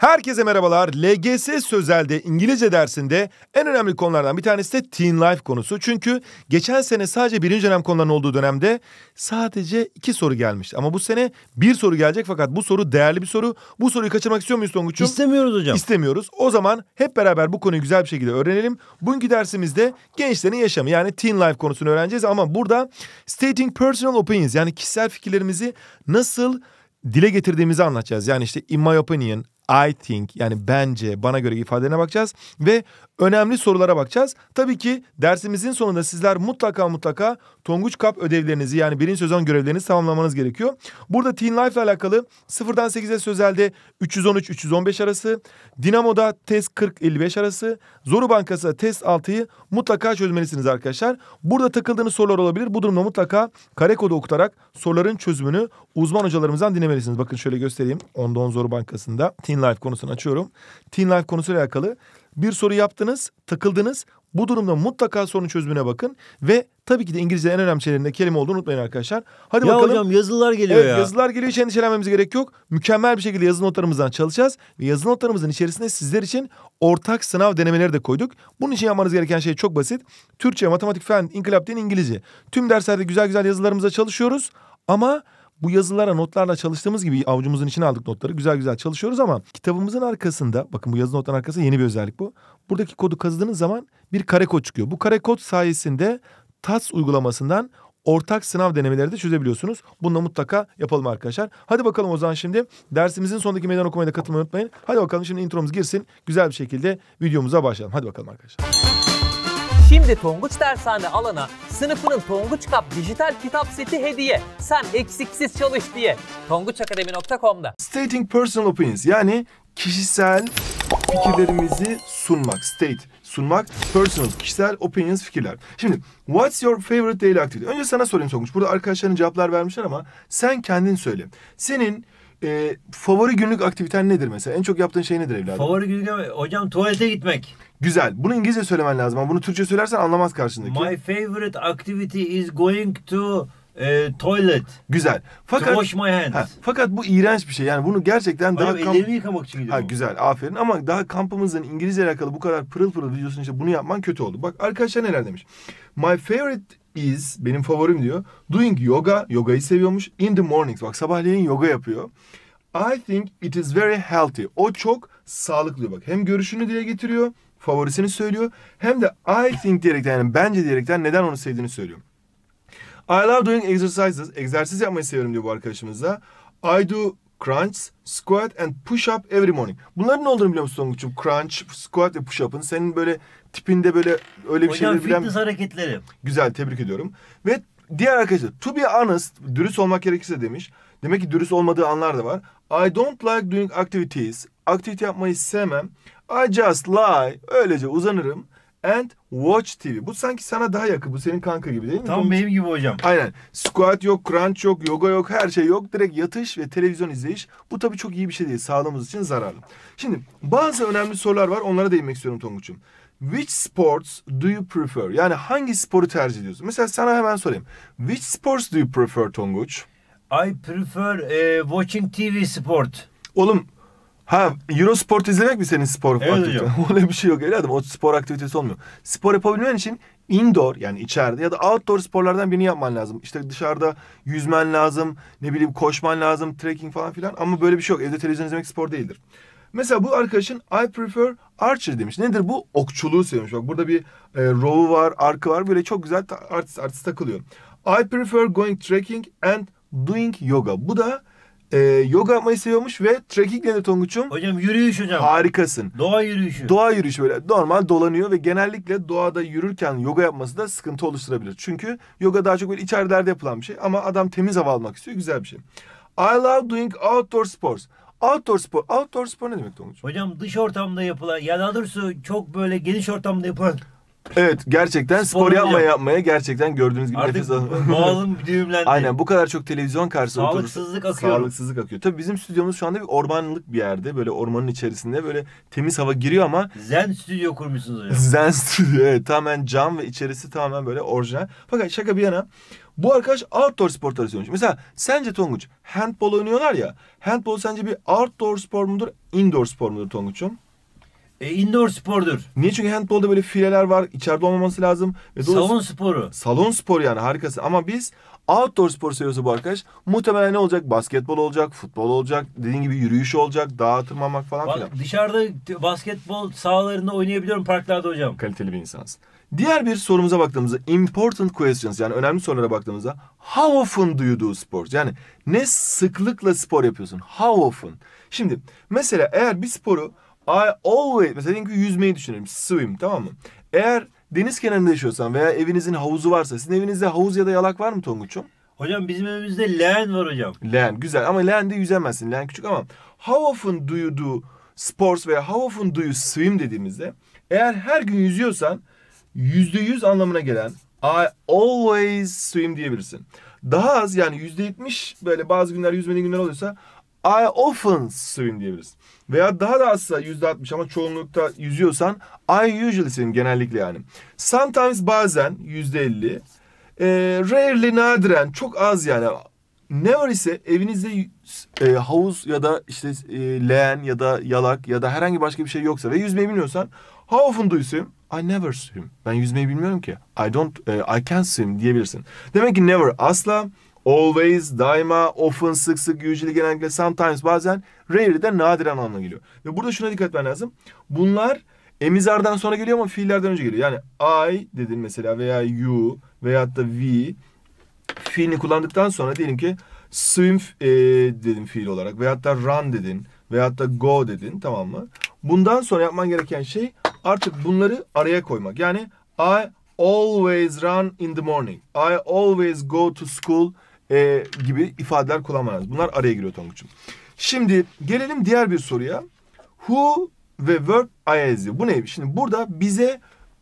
Herkese merhabalar. LGS Sözel'de İngilizce dersinde en önemli konulardan bir tanesi de Teen Life konusu. Çünkü geçen sene sadece birinci dönem konularının olduğu dönemde sadece iki soru gelmişti. Ama bu sene bir soru gelecek fakat bu soru değerli bir soru. Bu soruyu kaçırmak istiyor muyuz Tonguç'um? İstemiyoruz hocam. İstemiyoruz. O zaman hep beraber bu konuyu güzel bir şekilde öğrenelim. Bugünkü dersimizde gençlerin yaşamı yani Teen Life konusunu öğreneceğiz. Ama burada stating personal opinions yani kişisel fikirlerimizi nasıl dile getirdiğimizi anlatacağız. Yani işte in my opinion, I think yani bence bana göre ifadelerine bakacağız ve önemli sorulara bakacağız. Tabii ki dersimizin sonunda sizler mutlaka mutlaka Tonguç Kap ödevlerinizi yani birinci sezon görevlerinizi tamamlamanız gerekiyor. Burada Teen Life ile alakalı 0'dan 8'e sözelde 313-315 arası, Dinamo'da test 40-55 arası, Zoru Bankası test 6'yı mutlaka çözmelisiniz arkadaşlar. Burada takıldığınız sorular olabilir. Bu durumda mutlaka kare kodu okutarak soruların çözümünü uzman hocalarımızdan dinlemelisiniz. Bakın şöyle göstereyim. Onda 10 Zoru Bankası'nda Teen Life konusunu açıyorum. Teen Life konusuyla alakalı bir soru yaptınız, takıldınız. Bu durumda mutlaka sorun çözümüne bakın ve tabii ki de İngilizce en önemli şeylerinde kelime olduğunu unutmayın arkadaşlar. Hadi ya bakalım. hocam yazılar geliyor evet, ya. Yazılar geliyor hiç endişelenmemize gerek yok. Mükemmel bir şekilde yazılı notlarımızdan çalışacağız. Ve yazılı notlarımızın içerisinde sizler için ortak sınav denemeleri de koyduk. Bunun için yapmanız gereken şey çok basit. Türkçe, matematik, fen, inkılap, din, İngilizce. Tüm derslerde güzel güzel yazılarımıza çalışıyoruz. Ama bu yazılara notlarla çalıştığımız gibi avucumuzun içine aldık notları. Güzel güzel çalışıyoruz ama kitabımızın arkasında bakın bu yazı notların arkasında yeni bir özellik bu. Buradaki kodu kazıdığınız zaman bir kare kod çıkıyor. Bu kare kod sayesinde TAS uygulamasından ortak sınav denemeleri de çözebiliyorsunuz. Bunu da mutlaka yapalım arkadaşlar. Hadi bakalım o zaman şimdi dersimizin sondaki meydan okumaya da katılmayı unutmayın. Hadi bakalım şimdi intromuz girsin. Güzel bir şekilde videomuza başlayalım. Hadi bakalım arkadaşlar. Şimdi Tonguç Dershane alana sınıfının Tonguç Kap dijital kitap seti hediye. Sen eksiksiz çalış diye. tonguçakademi.com'da. Stating personal opinions yani kişisel fikirlerimizi sunmak. State sunmak. Personal, kişisel opinions, fikirler. Şimdi what's your favorite daily activity? Önce sana sorayım Tonguç. Burada arkadaşların cevaplar vermişler ama sen kendin söyle. Senin e, favori günlük aktiviten nedir mesela? En çok yaptığın şey nedir evladım? Favori günlük hocam tuvalete gitmek. Güzel. Bunu İngilizce söylemen lazım ama bunu Türkçe söylersen anlamaz karşındaki. My favorite activity is going to e, toilet. Güzel. Fakat to wash my hands. Ha, fakat bu iğrenç bir şey. Yani bunu gerçekten daha kamp... ellerimi yıkamak için gidiyorum. Ha güzel. Aferin ama daha kampımızın İngilizce alakalı bu kadar pırıl pırıl videosunu işte bunu yapman kötü oldu. Bak arkadaşlar neler demiş. My favorite is benim favorim diyor. Doing yoga, yogayı seviyormuş. In the mornings bak sabahleyin yoga yapıyor. I think it is very healthy. O çok sağlıklı bak. Hem görüşünü dile getiriyor, favorisini söylüyor. Hem de I think diyerekten yani bence diyerekten neden onu sevdiğini söylüyor. I love doing exercises. Egzersiz yapmayı seviyorum diyor bu arkadaşımız da. I do crunch, squat and push up every morning. Bunların ne olduğunu biliyor musun Songuç'um? Crunch, squat ve push up'ın senin böyle tipinde böyle öyle bir şeyler bilen... Hocam fitness hareketleri. Güzel tebrik ediyorum. Ve diğer arkadaşlar to be honest, dürüst olmak gerekirse demiş. Demek ki dürüst olmadığı anlar da var. I don't like doing activities. Aktivite yapmayı sevmem. I just lie. Öylece uzanırım and Watch TV. Bu sanki sana daha yakın. Bu senin kanka gibi değil mi? Tam benim gibi hocam. Aynen. Squat yok, crunch yok, yoga yok, her şey yok. Direkt yatış ve televizyon izleyiş. Bu tabii çok iyi bir şey değil. Sağlığımız için zararlı. Şimdi bazı önemli sorular var. Onlara değinmek istiyorum Tonguç'um. Which sports do you prefer? Yani hangi sporu tercih ediyorsun? Mesela sana hemen sorayım. Which sports do you prefer Tonguç? I prefer uh, watching TV sport. Oğlum Ha Eurosport izlemek mi senin spor evet, aktivitesi? Öyle bir şey yok evladım. O spor aktivitesi olmuyor. Spor yapabilmen için indoor yani içeride ya da outdoor sporlardan birini yapman lazım. İşte dışarıda yüzmen lazım, ne bileyim koşman lazım, trekking falan filan. Ama böyle bir şey yok. Evde televizyon izlemek spor değildir. Mesela bu arkadaşın I prefer archer demiş. Nedir bu? Okçuluğu seviyormuş. Bak burada bir e, rowu var, arkı var. Böyle çok güzel artist artist takılıyor. I prefer going trekking and doing yoga. Bu da e, yoga yapmayı seviyormuş ve trekking de Tonguç'um. Hocam yürüyüş hocam. Harikasın. Doğa yürüyüşü. Doğa yürüyüşü böyle normal dolanıyor ve genellikle doğada yürürken yoga yapması da sıkıntı oluşturabilir. Çünkü yoga daha çok böyle içerilerde yapılan bir şey ama adam temiz hava almak istiyor güzel bir şey. I love doing outdoor sports. Outdoor spor. Outdoor spor ne demek Tonguç? Hocam dış ortamda yapılan ya daha doğrusu çok böyle geniş ortamda yapılan Evet gerçekten spor, spor yapmaya yapmaya gerçekten gördüğünüz gibi Artık nefes alın. Boğazım düğümlendi. Aynen bu kadar çok televizyon karşısında Sağlıksızlık oturup, akıyor. Sağlıksızlık akıyor. Tabii bizim stüdyomuz şu anda bir ormanlık bir yerde. Böyle ormanın içerisinde böyle temiz hava giriyor ama. Zen stüdyo kurmuşsunuz hocam. Zen stüdyo evet tamamen cam ve içerisi tamamen böyle orijinal. Fakat şaka bir yana bu arkadaş outdoor sporları söylemiş. Mesela sence Tonguç handball oynuyorlar ya. Handball sence bir outdoor spor mudur, indoor spor mudur Tonguç'um? E, indoor spordur. Niye? Çünkü handbolda böyle fileler var. İçeride olmaması lazım. Ve Salon sporu. Salon spor yani harikası. Ama biz outdoor spor seviyorsa bu arkadaş muhtemelen ne olacak? Basketbol olacak, futbol olacak, dediğin gibi yürüyüş olacak, dağa tırmanmak falan filan. dışarıda basketbol sahalarında oynayabiliyorum parklarda hocam. Kaliteli bir insansın. Diğer bir sorumuza baktığımızda important questions yani önemli sorulara baktığımızda how often do you do sports? Yani ne sıklıkla spor yapıyorsun? How often? Şimdi mesela eğer bir sporu I always mesela diyelim ki yüzmeyi düşünelim. Swim tamam mı? Eğer deniz kenarında yaşıyorsan veya evinizin havuzu varsa sizin evinizde havuz ya da yalak var mı Tonguç'um? Hocam bizim evimizde leğen var hocam. Leğen güzel ama leğende yüzemezsin. Leğen küçük ama how often do you do sports veya how often do you swim dediğimizde eğer her gün yüzüyorsan yüzde yüz anlamına gelen I always swim diyebilirsin. Daha az yani yüzde yetmiş böyle bazı günler yüzmediğin günler oluyorsa I often swim diyebiliriz. Veya daha da azsa yüzde altmış ama çoğunlukta yüzüyorsan I usually swim genellikle yani. Sometimes bazen yüzde elli ee, rarely nadiren çok az yani. Never ise evinizde e, havuz ya da işte e, leğen ya da yalak ya da herhangi başka bir şey yoksa ve yüzmeyi bilmiyorsan how often do you swim? I never swim. Ben yüzmeyi bilmiyorum ki. I don't, e, I can't swim diyebilirsin. Demek ki never asla, Always, daima, often, sık sık, usually, genellikle, sometimes, bazen, rarely de nadiren anlamına geliyor. Ve burada şuna dikkat etmen lazım. Bunlar emizardan sonra geliyor ama fiillerden önce geliyor. Yani I dedin mesela veya you veya da we fiilini kullandıktan sonra diyelim ki swim e, dedin fiil olarak veya da run dedin veya da go dedin tamam mı? Bundan sonra yapman gereken şey artık bunları araya koymak. Yani I always run in the morning. I always go to school e, gibi ifadeler kullanmanız. Bunlar araya giriyor Tonguç'um. Şimdi gelelim diğer bir soruya. Who ve verb ISD. Bu ne? Şimdi burada bize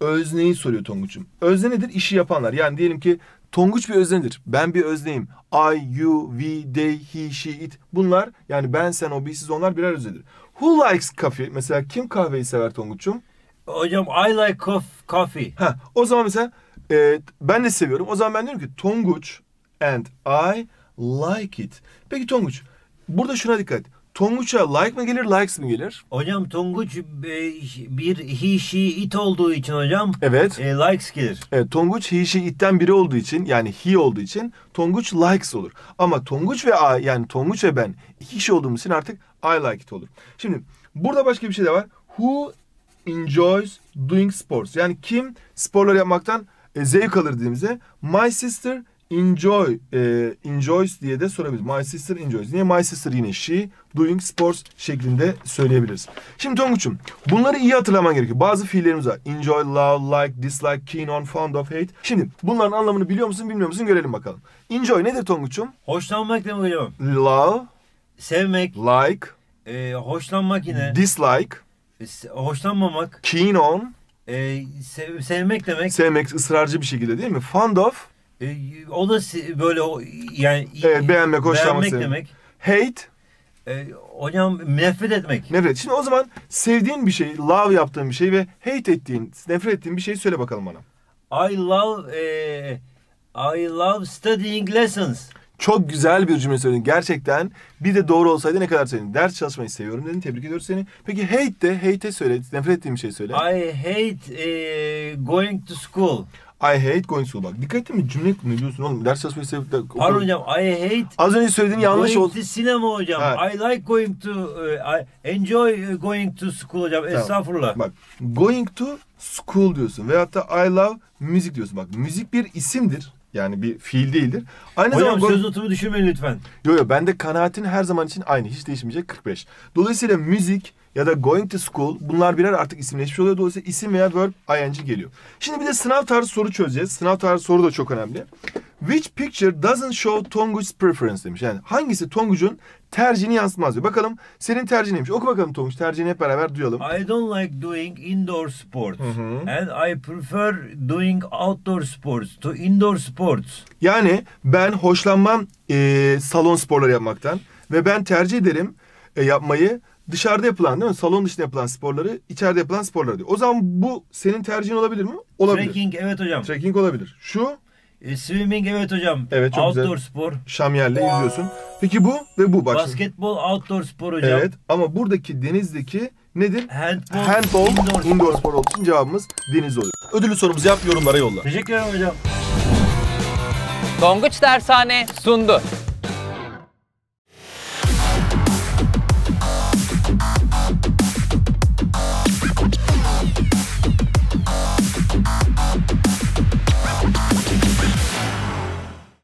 özneyi soruyor Tonguç'um. Özne nedir? İşi yapanlar. Yani diyelim ki Tonguç bir öznedir. Ben bir özneyim. I, you, we, they, he, she, it. Bunlar yani ben, sen, o, biz, siz onlar birer öznedir. Who likes coffee? Mesela kim kahveyi sever Tonguç'um? Hocam I like coffee. Ha, o zaman mesela e, ben de seviyorum. O zaman ben diyorum ki Tonguç and I like it. Peki Tonguç burada şuna dikkat. Tonguç'a like mı gelir, likes mi gelir? Hocam Tonguç e, bir he, she, it olduğu için hocam evet. E, likes gelir. Evet, Tonguç he, she, it'ten biri olduğu için yani he olduğu için Tonguç likes olur. Ama Tonguç ve I yani Tonguç ve ben he, she olduğumuz için artık I like it olur. Şimdi burada başka bir şey de var. Who enjoys doing sports? Yani kim sporlar yapmaktan e, zevk alır dediğimizde my sister enjoy, e, enjoys diye de sorabiliriz. My sister enjoys. Niye? My sister yine she doing sports şeklinde söyleyebiliriz. Şimdi Tonguç'um bunları iyi hatırlaman gerekiyor. Bazı fiillerimiz var. Enjoy, love, like, dislike, keen on, fond of, hate. Şimdi bunların anlamını biliyor musun bilmiyor musun görelim bakalım. Enjoy nedir Tonguç'um? Hoşlanmak demek hocam. Love. Sevmek. Like. E, hoşlanmak yine. Dislike. E, hoşlanmamak. Keen on. E, sev sevmek demek. Sevmek ısrarcı bir şekilde değil mi? Fond of. E, o da böyle yani evet, beğenmek, hoşlanmak demek. Hate e, hocam nefret etmek. Nefret. Şimdi o zaman sevdiğin bir şey, love yaptığın bir şey ve hate ettiğin, nefret ettiğin bir şey söyle bakalım bana. I love e, I love studying lessons. Çok güzel bir cümle söyledin. Gerçekten bir de doğru olsaydı ne kadar söyledin. Ders çalışmayı seviyorum dedin. Tebrik ediyorum seni. Peki hate de, hate'e söyle. Nefret ettiğim bir şey söyle. I hate e, going to school. I hate going to bak. Dikkat ettin mi? Cümle ne diyorsun oğlum? Ders çalışması sebeple... Pardon hocam I hate... Az önce söylediğin yanlış oldu. Going to sinema hocam. Ha. I like going to... Uh, I enjoy e, going to school hocam. Tamam. Estağfurullah. Bak going to school diyorsun. Veyahut da I love music diyorsun. Bak müzik bir isimdir. Yani bir fiil değildir. Aynı Hocam zaman, söz notumu düşürmeyin lütfen. Yok yok bende kanaatin her zaman için aynı. Hiç değişmeyecek 45. Dolayısıyla müzik ya da going to school bunlar birer artık isimleşmiş oluyor. Dolayısıyla isim veya verb ing geliyor. Şimdi bir de sınav tarzı soru çözeceğiz. Sınav tarzı soru da çok önemli. Which picture doesn't show Tonguç's preference demiş. Yani hangisi Tonguç'un tercihini yansıtmaz diyor. Bakalım senin tercihin neymiş? Oku bakalım Tonguç tercihini hep beraber duyalım. I don't like doing indoor sports. Hı hı. And I prefer doing outdoor sports to indoor sports. Yani ben hoşlanmam e, salon sporları yapmaktan. Ve ben tercih ederim e, yapmayı dışarıda yapılan değil mi? Salon dışında yapılan sporları içeride yapılan sporları diyor. O zaman bu senin tercihin olabilir mi? Olabilir. Trekking evet hocam. Trekking olabilir. Şu? E, swimming evet hocam. Evet çok outdoor güzel. spor. Şamyerle yüzüyorsun. Peki bu ve bu bak Basketbol outdoor spor hocam. Evet ama buradaki denizdeki nedir? Handball, Handball indoor, indoor spor olduğu için cevabımız deniz oluyor. Ödülü sorumuzu yap yorumlara yolla. Teşekkür ederim hocam. Tonguç Dershane sundu.